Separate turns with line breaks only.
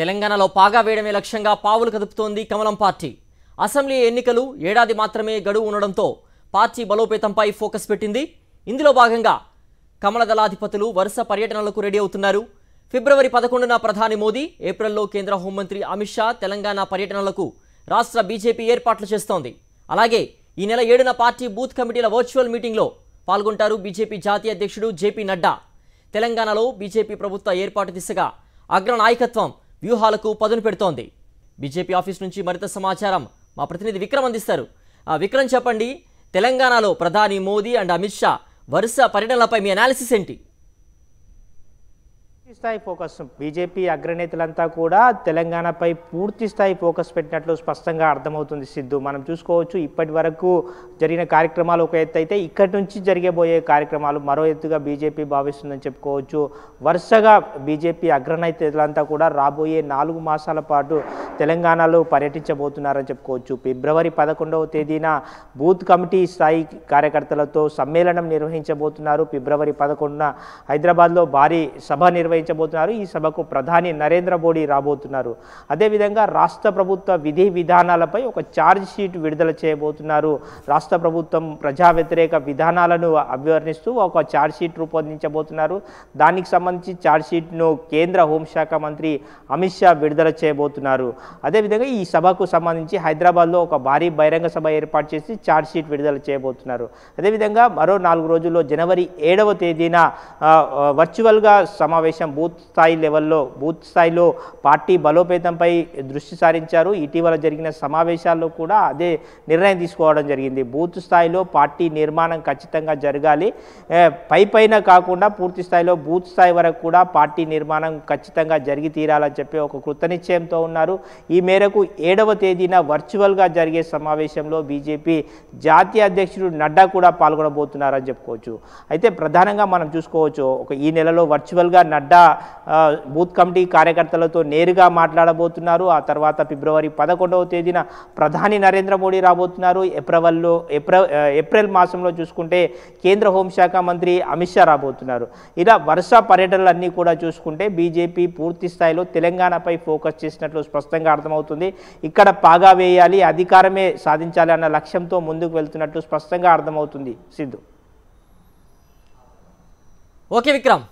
తెలంగాణలో పాగా వేయడమే లక్ష్యంగా పావులు కదుపుతోంది కమలం పార్టీ అసెంబ్లీ ఎన్నికలు ఏడాది మాత్రమే గడువు ఉండడంతో పార్టీ బలోపేతంపై ఫోకస్ పెట్టింది ఇందులో భాగంగా కమల దళాధిపతులు వరుస పర్యటనలకు రెడీ అవుతున్నారు ఫిబ్రవరి పదకొండున ప్రధాని మోదీ ఏప్రిల్లో కేంద్ర హోంమంత్రి అమిత్ షా తెలంగాణ పర్యటనలకు రాష్ట్ర బీజేపీ ఏర్పాట్లు చేస్తోంది అలాగే ఈ నెల ఏడున పార్టీ బూత్ కమిటీల వర్చువల్ మీటింగ్లో పాల్గొంటారు బీజేపీ జాతీయ అధ్యక్షుడు జేపీ నడ్డా తెలంగాణలో బీజేపీ ప్రభుత్వ ఏర్పాటు దిశగా అగ్ర నాయకత్వం వ్యూహాలకు పదును పెడుతోంది బీజేపీ ఆఫీస్ నుంచి మరింత సమాచారం మా ప్రతినిధి విక్రమ్ అందిస్తారు విక్రమ్ చెప్పండి తెలంగాణలో ప్రధాని మోదీ అండ్ అమిత్ షా వరుస పర్యటనలపై మీ అనాలిసిస్ ఏంటి
పూర్తి స్థాయి ఫోకస్ బీజేపీ అగ్రనేతలంతా కూడా తెలంగాణపై పూర్తి స్థాయి ఫోకస్ పెట్టినట్లు స్పష్టంగా అర్థమవుతుంది సిద్ధు మనం చూసుకోవచ్చు ఇప్పటి వరకు జరిగిన కార్యక్రమాలు ఒక ఎత్తు అయితే ఇక్కడి నుంచి జరిగేబోయే కార్యక్రమాలు మరో ఎత్తుగా బీజేపీ భావిస్తుందని చెప్పుకోవచ్చు వరుసగా బీజేపీ అగ్రనేతలంతా కూడా రాబోయే నాలుగు మాసాల పాటు తెలంగాణలో పర్యటించబోతున్నారని చెప్పుకోవచ్చు ఫిబ్రవరి పదకొండవ తేదీన బూత్ కమిటీ స్థాయి కార్యకర్తలతో సమ్మేళనం నిర్వహించబోతున్నారు ఫిబ్రవరి పదకొండున హైదరాబాద్లో భారీ సభ నిర్వహించారు నిర్వహించబోతున్నారు ఈ సభకు ప్రధాని నరేంద్ర మోడీ రాబోతున్నారు అదేవిధంగా రాష్ట్ర ప్రభుత్వ విధి విధానాలపై ఒక ఛార్జ్ షీట్ విడుదల చేయబోతున్నారు రాష్ట్ర ప్రభుత్వం ప్రజా వ్యతిరేక విధానాలను అభివర్ణిస్తూ ఒక ఛార్జ్ షీట్ రూపొందించబోతున్నారు దానికి సంబంధించి ఛార్జ్ షీట్ను కేంద్ర హోంశాఖ మంత్రి అమిత్ షా విడుదల చేయబోతున్నారు అదేవిధంగా ఈ సభకు సంబంధించి హైదరాబాద్లో ఒక భారీ బహిరంగ సభ ఏర్పాటు చేసి ఛార్జ్ షీట్ విడుదల చేయబోతున్నారు అదేవిధంగా మరో నాలుగు రోజుల్లో జనవరి ఏడవ తేదీన వర్చువల్గా సమావేశం కనీసం బూత్ స్థాయి లెవెల్లో బూత్ స్థాయిలో పార్టీ బలోపేతంపై దృష్టి సారించారు ఇటీవల జరిగిన సమావేశాల్లో కూడా అదే నిర్ణయం తీసుకోవడం జరిగింది బూత్ స్థాయిలో పార్టీ నిర్మాణం ఖచ్చితంగా జరగాలి పై పైన కాకుండా పూర్తి స్థాయిలో బూత్ స్థాయి వరకు కూడా పార్టీ నిర్మాణం ఖచ్చితంగా జరిగి తీరాలని చెప్పి ఒక కృత నిశ్చయంతో ఉన్నారు ఈ మేరకు ఏడవ తేదీన వర్చువల్గా జరిగే సమావేశంలో బీజేపీ జాతీయ అధ్యక్షుడు నడ్డా కూడా పాల్గొనబోతున్నారని చెప్పుకోవచ్చు అయితే ప్రధానంగా మనం చూసుకోవచ్చు ఒక ఈ నెలలో వర్చువల్గా నడ్డా బూత్ కమిటీ కార్యకర్తలతో నేరుగా మాట్లాడబోతున్నారు ఆ తర్వాత ఫిబ్రవరి పదకొండవ తేదీన ప్రధాని నరేంద్ర మోడీ రాబోతున్నారు ఏప్రిల్లో ఏప్రిల్ ఏప్రిల్ మాసంలో చూసుకుంటే కేంద్ర హోంశాఖ మంత్రి అమిత్ షా రాబోతున్నారు ఇలా వరుస పర్యటనలన్నీ కూడా చూసుకుంటే బీజేపీ పూర్తి స్థాయిలో తెలంగాణపై ఫోకస్ చేసినట్లు స్పష్టంగా అర్థమవుతుంది ఇక్కడ పాగా వేయాలి అధికారమే సాధించాలి అన్న లక్ష్యంతో ముందుకు వెళ్తున్నట్లు స్పష్టంగా అర్థమవుతుంది సిద్ధు ఓకే విక్రమ్